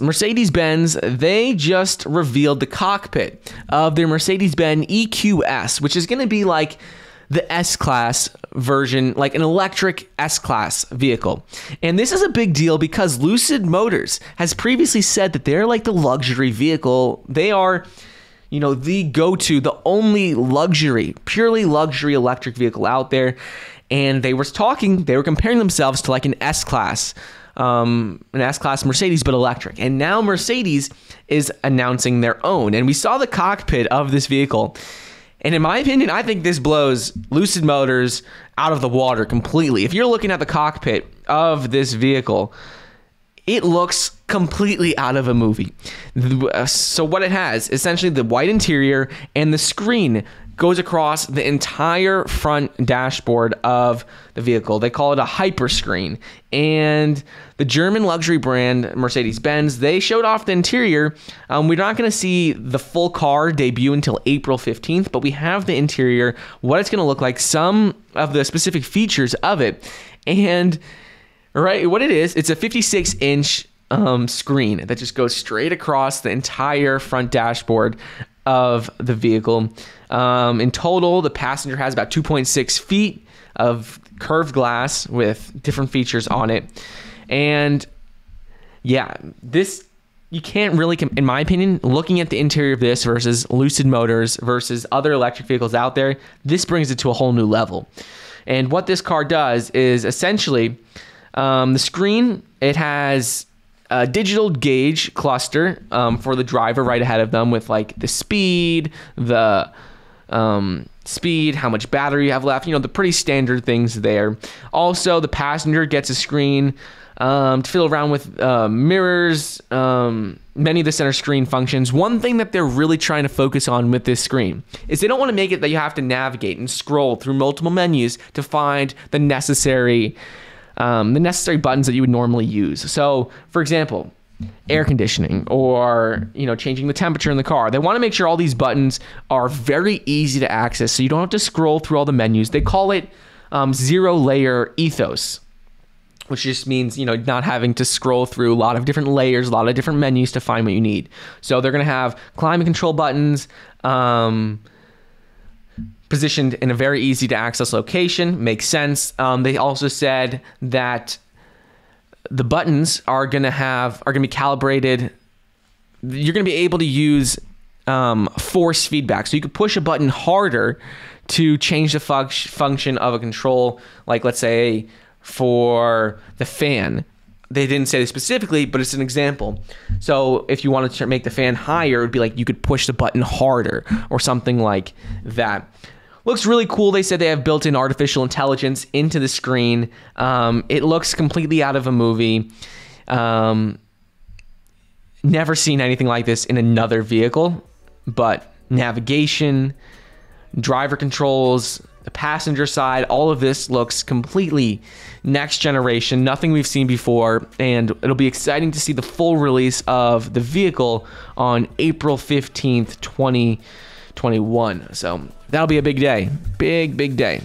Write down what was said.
Mercedes Benz, they just revealed the cockpit of their Mercedes Benz EQS, which is going to be like the S Class version, like an electric S Class vehicle. And this is a big deal because Lucid Motors has previously said that they're like the luxury vehicle. They are, you know, the go to, the only luxury, purely luxury electric vehicle out there. And they were talking, they were comparing themselves to like an S Class um, an S Class Mercedes, but electric. And now Mercedes is announcing their own. And we saw the cockpit of this vehicle. And in my opinion, I think this blows Lucid Motors out of the water completely. If you're looking at the cockpit of this vehicle, it looks completely out of a movie. Uh, so what it has, essentially the white interior and the screen goes across the entire front dashboard of the vehicle. They call it a hyper screen. And the German luxury brand Mercedes Benz, they showed off the interior. Um, we're not going to see the full car debut until April 15th, but we have the interior, what it's going to look like, some of the specific features of it. And right? What it is, it's a 56 inch um, screen that just goes straight across the entire front dashboard of the vehicle. Um, in total, the passenger has about 2.6 feet of curved glass with different features on it. And yeah, this you can't really, in my opinion, looking at the interior of this versus Lucid Motors versus other electric vehicles out there, this brings it to a whole new level. And what this car does is essentially um, the screen it has a digital gauge cluster um, for the driver right ahead of them with like the speed, the um, speed, how much battery you have left, you know, the pretty standard things there. Also, the passenger gets a screen um, to fiddle around with uh, mirrors, um, many of the center screen functions. One thing that they're really trying to focus on with this screen is they don't want to make it that you have to navigate and scroll through multiple menus to find the necessary um, the necessary buttons that you would normally use. So, for example, air conditioning or you know changing the temperature in the car they want to make sure all these buttons are very easy to access so you don't have to scroll through all the menus they call it um, zero layer ethos which just means you know not having to scroll through a lot of different layers a lot of different menus to find what you need so they're going to have climate control buttons um, positioned in a very easy to access location. Makes sense. Um, they also said that the buttons are gonna have are gonna be calibrated. You're gonna be able to use um, force feedback, so you could push a button harder to change the function of a control. Like let's say for the fan, they didn't say this specifically, but it's an example. So if you wanted to make the fan higher, it would be like you could push the button harder or something like that looks really cool. They said they have built-in artificial intelligence into the screen. Um, it looks completely out of a movie. Um, never seen anything like this in another vehicle, but navigation, driver controls, the passenger side, all of this looks completely next generation, nothing we've seen before, and it'll be exciting to see the full release of the vehicle on April 15th, 2020. 21. So that'll be a big day. Big, big day.